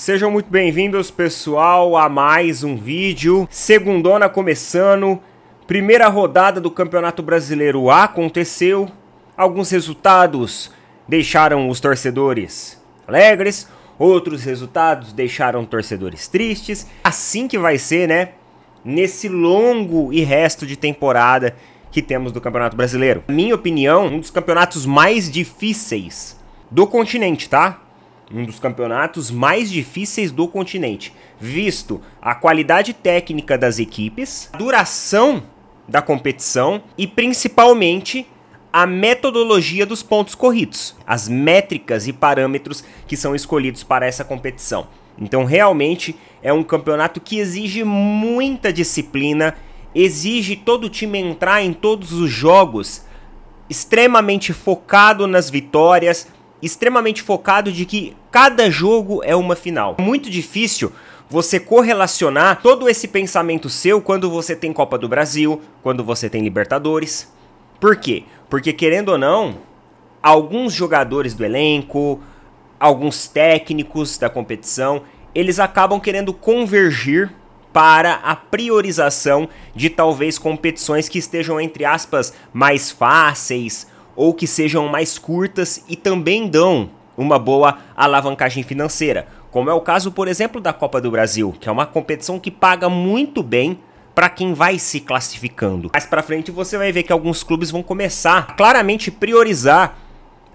Sejam muito bem-vindos, pessoal, a mais um vídeo. Segundona começando. Primeira rodada do Campeonato Brasileiro aconteceu. Alguns resultados deixaram os torcedores alegres, outros resultados deixaram torcedores tristes. Assim que vai ser, né? Nesse longo e resto de temporada que temos do Campeonato Brasileiro. Na minha opinião, um dos campeonatos mais difíceis do continente, tá? um dos campeonatos mais difíceis do continente, visto a qualidade técnica das equipes, a duração da competição e principalmente a metodologia dos pontos corridos, as métricas e parâmetros que são escolhidos para essa competição. Então, realmente é um campeonato que exige muita disciplina, exige todo time entrar em todos os jogos extremamente focado nas vitórias, extremamente focado de que Cada jogo é uma final. É muito difícil você correlacionar todo esse pensamento seu quando você tem Copa do Brasil, quando você tem Libertadores. Por quê? Porque querendo ou não, alguns jogadores do elenco, alguns técnicos da competição, eles acabam querendo convergir para a priorização de talvez competições que estejam entre aspas mais fáceis ou que sejam mais curtas e também dão uma boa alavancagem financeira, como é o caso, por exemplo, da Copa do Brasil, que é uma competição que paga muito bem para quem vai se classificando. Mais para frente você vai ver que alguns clubes vão começar a claramente priorizar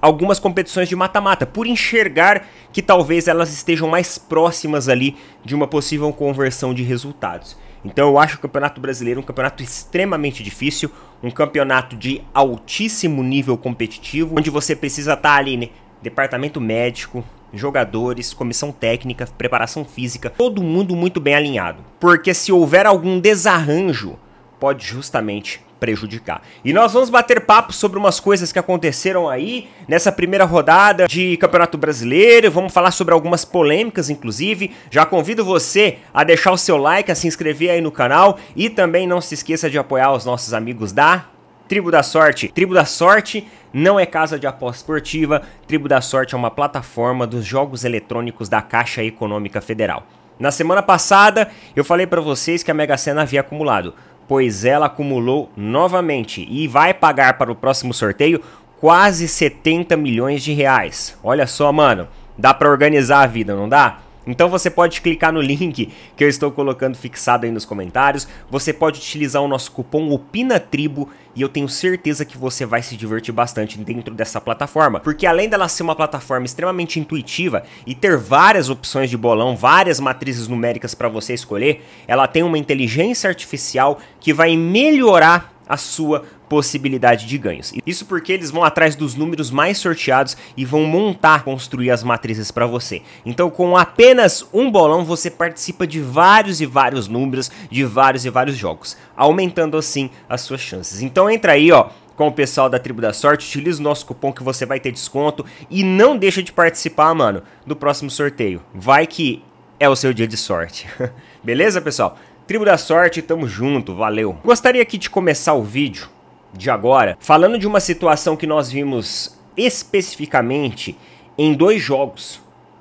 algumas competições de mata-mata, por enxergar que talvez elas estejam mais próximas ali de uma possível conversão de resultados. Então eu acho o Campeonato Brasileiro um campeonato extremamente difícil, um campeonato de altíssimo nível competitivo, onde você precisa estar tá ali, né? departamento médico, jogadores, comissão técnica, preparação física, todo mundo muito bem alinhado. Porque se houver algum desarranjo, pode justamente prejudicar. E nós vamos bater papo sobre umas coisas que aconteceram aí nessa primeira rodada de Campeonato Brasileiro. Vamos falar sobre algumas polêmicas, inclusive. Já convido você a deixar o seu like, a se inscrever aí no canal e também não se esqueça de apoiar os nossos amigos da Tribo da Sorte. Tribo da Sorte não é casa de aposta esportiva, Tribo da Sorte é uma plataforma dos jogos eletrônicos da Caixa Econômica Federal. Na semana passada, eu falei para vocês que a Mega Sena havia acumulado, pois ela acumulou novamente e vai pagar para o próximo sorteio quase 70 milhões de reais. Olha só, mano, dá para organizar a vida, não dá? Então você pode clicar no link que eu estou colocando fixado aí nos comentários. Você pode utilizar o nosso cupom OPINATRIBO e eu tenho certeza que você vai se divertir bastante dentro dessa plataforma. Porque além dela ser uma plataforma extremamente intuitiva e ter várias opções de bolão, várias matrizes numéricas para você escolher, ela tem uma inteligência artificial que vai melhorar a sua possibilidade de ganhos. Isso porque eles vão atrás dos números mais sorteados e vão montar, construir as matrizes para você. Então, com apenas um bolão, você participa de vários e vários números, de vários e vários jogos, aumentando assim as suas chances. Então, entra aí, ó, com o pessoal da Tribo da Sorte. Utilize o nosso cupom que você vai ter desconto. E não deixa de participar, mano, do próximo sorteio. Vai que é o seu dia de sorte. Beleza, pessoal? Tribo da Sorte, tamo junto, valeu. Gostaria aqui de começar o vídeo de agora falando de uma situação que nós vimos especificamente em dois jogos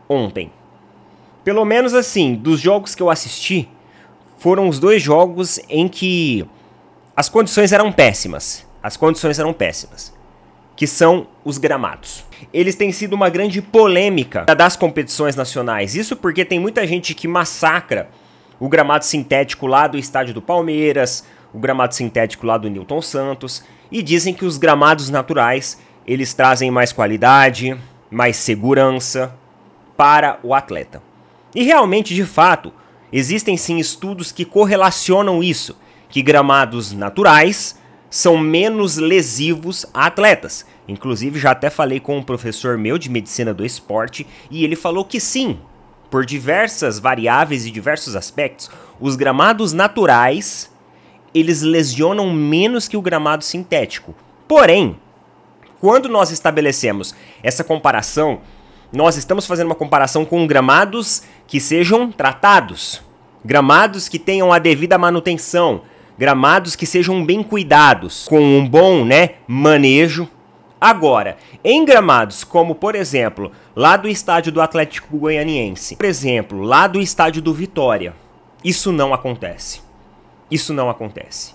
ontem. Pelo menos assim, dos jogos que eu assisti, foram os dois jogos em que as condições eram péssimas. As condições eram péssimas. Que são os gramados. Eles têm sido uma grande polêmica das competições nacionais. Isso porque tem muita gente que massacra o gramado sintético lá do estádio do Palmeiras, o gramado sintético lá do Newton Santos, e dizem que os gramados naturais eles trazem mais qualidade, mais segurança para o atleta. E realmente, de fato, existem sim estudos que correlacionam isso, que gramados naturais são menos lesivos a atletas. Inclusive, já até falei com um professor meu de medicina do esporte e ele falou que sim, por diversas variáveis e diversos aspectos, os gramados naturais eles lesionam menos que o gramado sintético. Porém, quando nós estabelecemos essa comparação, nós estamos fazendo uma comparação com gramados que sejam tratados, gramados que tenham a devida manutenção, gramados que sejam bem cuidados, com um bom, né, manejo Agora, em gramados como, por exemplo, lá do estádio do Atlético Goianiense, por exemplo, lá do estádio do Vitória, isso não acontece. Isso não acontece.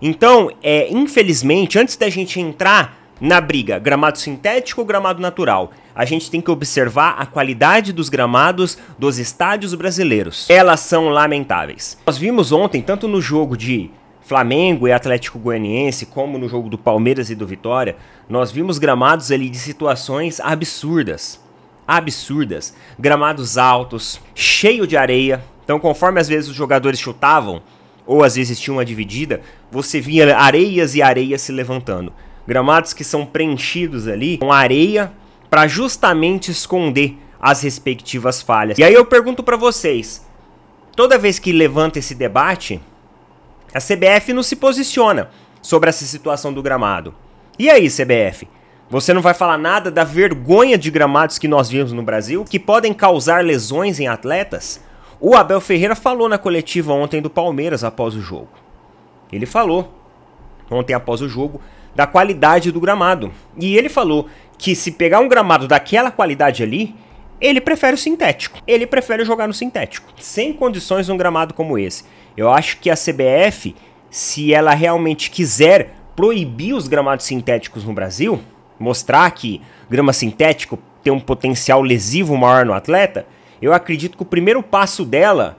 Então, é, infelizmente, antes da gente entrar na briga, gramado sintético ou gramado natural, a gente tem que observar a qualidade dos gramados dos estádios brasileiros. Elas são lamentáveis. Nós vimos ontem, tanto no jogo de Flamengo e Atlético Goianiense, como no jogo do Palmeiras e do Vitória, nós vimos gramados ali de situações absurdas. Absurdas. Gramados altos, cheio de areia. Então, conforme às vezes os jogadores chutavam, ou às vezes tinha uma dividida, você via areias e areias se levantando. Gramados que são preenchidos ali com areia para justamente esconder as respectivas falhas. E aí eu pergunto para vocês, toda vez que levanta esse debate, a CBF não se posiciona sobre essa situação do gramado. E aí, CBF? Você não vai falar nada da vergonha de gramados que nós vimos no Brasil, que podem causar lesões em atletas? O Abel Ferreira falou na coletiva ontem do Palmeiras após o jogo. Ele falou, ontem após o jogo, da qualidade do gramado. E ele falou que se pegar um gramado daquela qualidade ali, ele prefere o sintético. Ele prefere jogar no sintético. Sem condições num gramado como esse. Eu acho que a CBF, se ela realmente quiser proibir os gramados sintéticos no Brasil, mostrar que grama sintético tem um potencial lesivo maior no atleta, eu acredito que o primeiro passo dela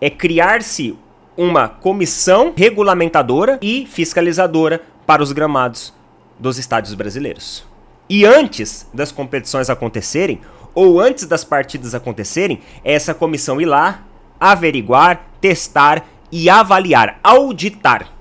é criar-se uma comissão regulamentadora e fiscalizadora para os gramados dos estádios brasileiros. E antes das competições acontecerem, ou antes das partidas acontecerem, essa comissão ir lá, averiguar, testar e avaliar, auditar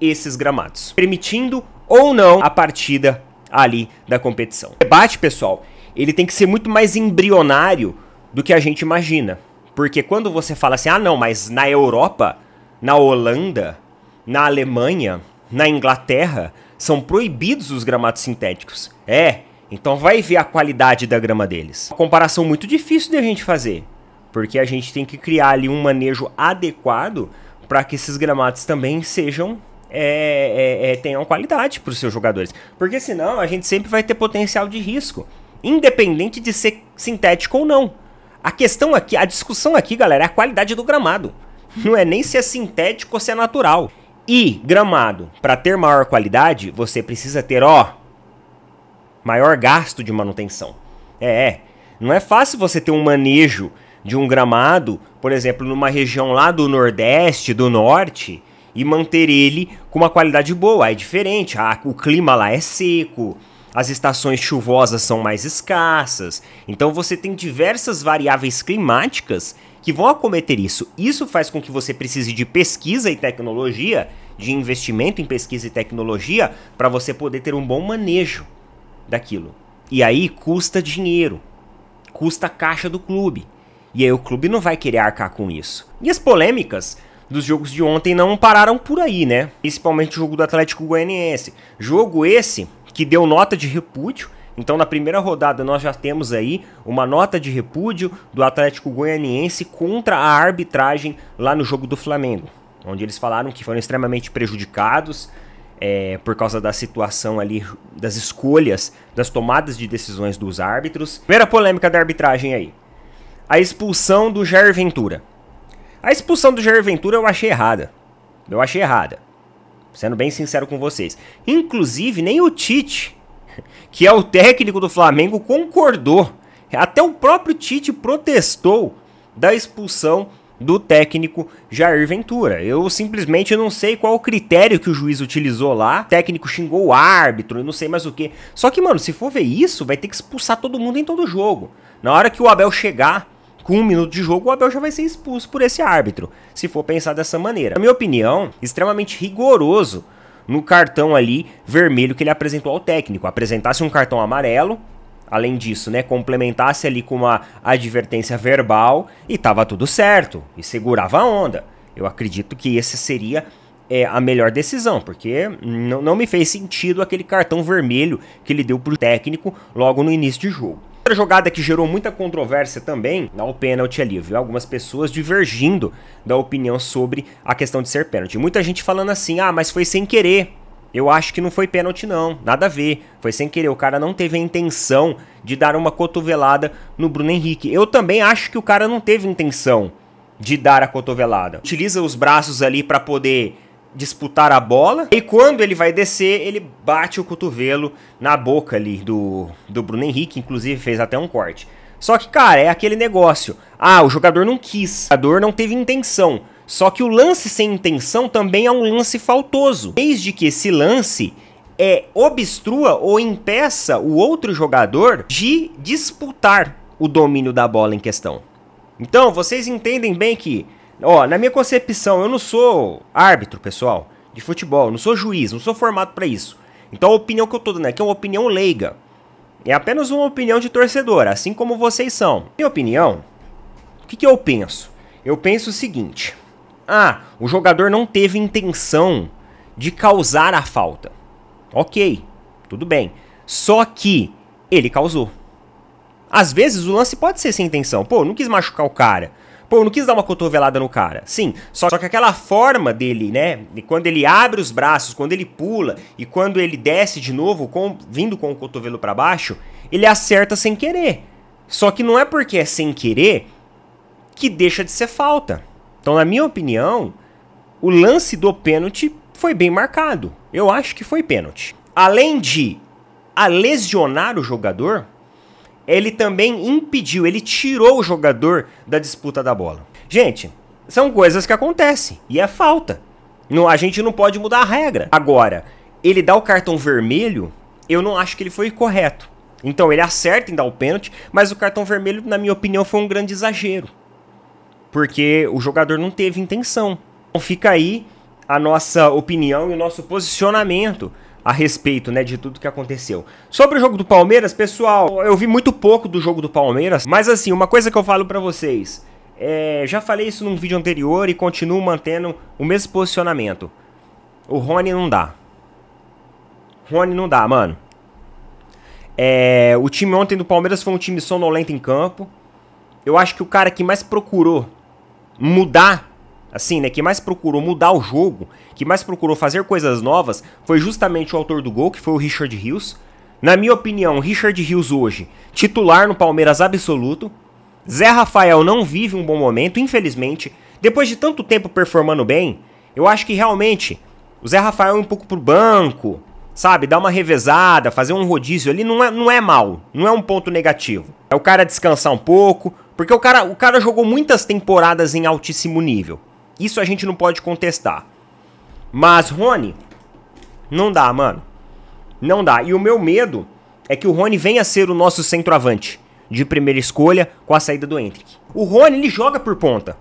esses gramados, permitindo ou não a partida ali da competição. O debate, pessoal, ele tem que ser muito mais embrionário do que a gente imagina. Porque quando você fala assim, ah, não, mas na Europa, na Holanda, na Alemanha, na Inglaterra, são proibidos os gramados sintéticos. É, então vai ver a qualidade da grama deles. Uma comparação muito difícil de a gente fazer. Porque a gente tem que criar ali um manejo adequado para que esses gramados também sejam é, é, é, tenham qualidade para os seus jogadores. Porque senão a gente sempre vai ter potencial de risco, independente de ser sintético ou não. A questão aqui, a discussão aqui, galera, é a qualidade do gramado. Não é nem se é sintético ou se é natural. E gramado, para ter maior qualidade, você precisa ter, ó, maior gasto de manutenção. É, é. não é fácil você ter um manejo de um gramado, por exemplo, numa região lá do Nordeste, do Norte, e manter ele com uma qualidade boa. É diferente, a, o clima lá é seco, as estações chuvosas são mais escassas. Então você tem diversas variáveis climáticas que vão acometer isso. Isso faz com que você precise de pesquisa e tecnologia, de investimento em pesquisa e tecnologia, para você poder ter um bom manejo daquilo. E aí custa dinheiro, custa caixa do clube. E aí o clube não vai querer arcar com isso. E as polêmicas dos jogos de ontem não pararam por aí, né? Principalmente o jogo do Atlético Goianiense. Jogo esse que deu nota de repúdio. Então, na primeira rodada, nós já temos aí uma nota de repúdio do Atlético Goianiense contra a arbitragem lá no jogo do Flamengo, onde eles falaram que foram extremamente prejudicados é, por causa da situação ali, das escolhas, das tomadas de decisões dos árbitros. Primeira polêmica da arbitragem aí a expulsão do Jair Ventura. A expulsão do Jair Ventura eu achei errada. Eu achei errada. Sendo bem sincero com vocês. Inclusive, nem o Tite, que é o técnico do Flamengo, concordou. Até o próprio Tite protestou da expulsão do técnico Jair Ventura. Eu simplesmente não sei qual o critério que o juiz utilizou lá. O técnico xingou o árbitro, eu não sei mais o que. Só que, mano, se for ver isso, vai ter que expulsar todo mundo em todo jogo. Na hora que o Abel chegar com um minuto de jogo, o Abel já vai ser expulso por esse árbitro, se for pensar dessa maneira. Na minha opinião, extremamente rigoroso no cartão ali vermelho que ele apresentou ao técnico. Apresentasse um cartão amarelo, além disso, né, complementasse ali com uma advertência verbal e tava tudo certo e segurava a onda. Eu acredito que esse seria é, a melhor decisão, porque não me fez sentido aquele cartão vermelho que ele deu pro técnico logo no início de jogo. Outra jogada que gerou muita controvérsia também, não o pênalti ali, viu? Algumas pessoas divergindo da opinião sobre a questão de ser pênalti. Muita gente falando assim, ah, mas foi sem querer. Eu acho que não foi pênalti não, nada a ver. Foi sem querer, o cara não teve a intenção de dar uma cotovelada no Bruno Henrique. Eu também acho que o cara não teve intenção de dar a cotovelada. Utiliza os braços ali para poder disputar a bola. E quando ele vai descer, ele bate o cotovelo na boca ali do, do Bruno Henrique, inclusive fez até um corte. Só que, cara, é aquele negócio. Ah, o jogador não quis, o jogador não teve intenção. Só que o lance sem intenção também é um lance faltoso. Desde que esse lance é obstrua ou impeça o outro jogador de disputar o domínio da bola em questão. Então, vocês entendem bem que Ó, na minha concepção, eu não sou árbitro, pessoal, de futebol, não sou juiz, não sou formado para isso. Então a opinião que eu tô dando aqui é uma opinião leiga. É apenas uma opinião de torcedor, assim como vocês são. Minha opinião, o que, que eu penso? Eu penso o seguinte: ah, o jogador não teve intenção de causar a falta. Ok, tudo bem. Só que ele causou. Às vezes o lance pode ser sem intenção. Pô, não quis machucar o cara. Pô, eu não quis dar uma cotovelada no cara. Sim, só que aquela forma dele, né? E quando ele abre os braços, quando ele pula e quando ele desce de novo, com, vindo com o cotovelo para baixo, ele acerta sem querer. Só que não é porque é sem querer que deixa de ser falta. Então, na minha opinião, o lance do pênalti foi bem marcado. Eu acho que foi pênalti. Além de a lesionar o jogador, ele também impediu, ele tirou o jogador da disputa da bola. Gente, são coisas que acontecem e é falta. Não, a gente não pode mudar a regra. Agora, ele dá o cartão vermelho, eu não acho que ele foi correto. Então ele acerta em dar o pênalti, mas o cartão vermelho, na minha opinião, foi um grande exagero. Porque o jogador não teve intenção. Então fica aí a nossa opinião e o nosso posicionamento a respeito, né, de tudo que aconteceu. Sobre o jogo do Palmeiras, pessoal, eu vi muito pouco do jogo do Palmeiras, mas assim, uma coisa que eu falo para vocês, é, já falei isso num vídeo anterior e continuo mantendo o mesmo posicionamento. O Rony não dá. Rony não dá, mano. É, o time ontem do Palmeiras foi um time sonolento em campo. Eu acho que o cara que mais procurou mudar assim, né, que mais procurou mudar o jogo, que mais procurou fazer coisas novas, foi justamente o autor do gol, que foi o Richard Hughes. Na minha opinião, Richard Hughes hoje, titular no Palmeiras absoluto. Zé Rafael não vive um bom momento, infelizmente. Depois de tanto tempo performando bem, eu acho que realmente o Zé Rafael é um pouco pro banco, sabe? Dar uma revezada, fazer um rodízio ali não é, não é mal, não é um ponto negativo. É o cara descansar um pouco, porque o cara, o cara jogou muitas temporadas em altíssimo nível. Isso a gente não pode contestar. Mas Rony, não dá, mano. Não dá. E o meu medo é que o Rony venha a ser o nosso centroavante de primeira escolha com a saída do Hendrick. O Rony, ele joga por ponta.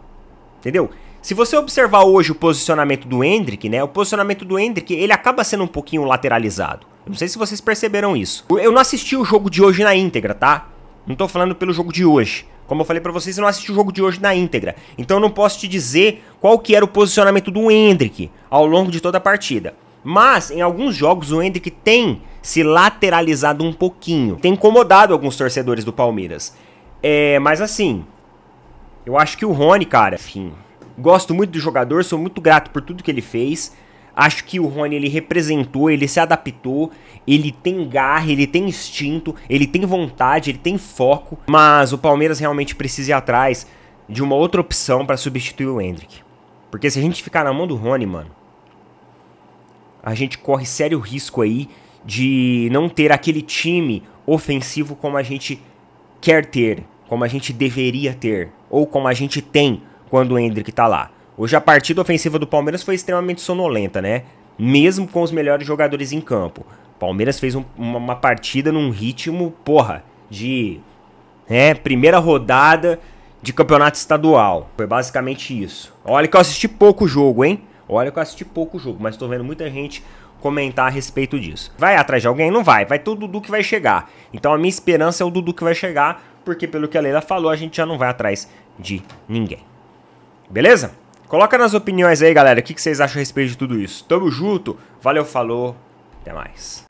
Entendeu? Se você observar hoje o posicionamento do Hendrick, né? O posicionamento do Hendrick, ele acaba sendo um pouquinho lateralizado. não sei se vocês perceberam isso. Eu não assisti o jogo de hoje na íntegra, tá? Não tô falando pelo jogo de hoje. Como eu falei para vocês, eu não assisti o jogo de hoje na íntegra. Então eu não posso te dizer qual que era o posicionamento do Hendrick ao longo de toda a partida. Mas em alguns jogos o Hendrick tem se lateralizado um pouquinho. Tem incomodado alguns torcedores do Palmeiras. É, mas assim, eu acho que o Rony, cara, enfim, gosto muito do jogador, sou muito grato por tudo que ele fez. Acho que o Rony ele representou, ele se adaptou, ele tem garra, ele tem instinto, ele tem vontade, ele tem foco, mas o Palmeiras realmente precisa ir atrás de uma outra opção para substituir o Hendrick. Porque se a gente ficar na mão do Rony, mano, a gente corre sério risco aí de não ter aquele time ofensivo como a gente quer ter, como a gente deveria ter, ou como a gente tem quando o Hendrick tá lá. Hoje a partida ofensiva do Palmeiras foi extremamente sonolenta, né? Mesmo com os melhores jogadores em campo. Palmeiras fez um, uma, uma, partida num ritmo, porra, de né, primeira rodada de campeonato estadual. Foi basicamente isso. Olha que eu assisti pouco jogo, hein? Olha que eu assisti pouco jogo, mas tô vendo muita gente comentar a respeito disso. Vai atrás de alguém? Não vai. Vai ter o Dudu que vai chegar. Então a minha esperança é o Dudu que vai chegar, porque pelo que a Leila falou, a gente já não vai atrás de ninguém. Beleza? Coloca nas opiniões aí, galera, o que vocês acham a respeito de tudo isso. Tamo junto, valeu, falou, até mais.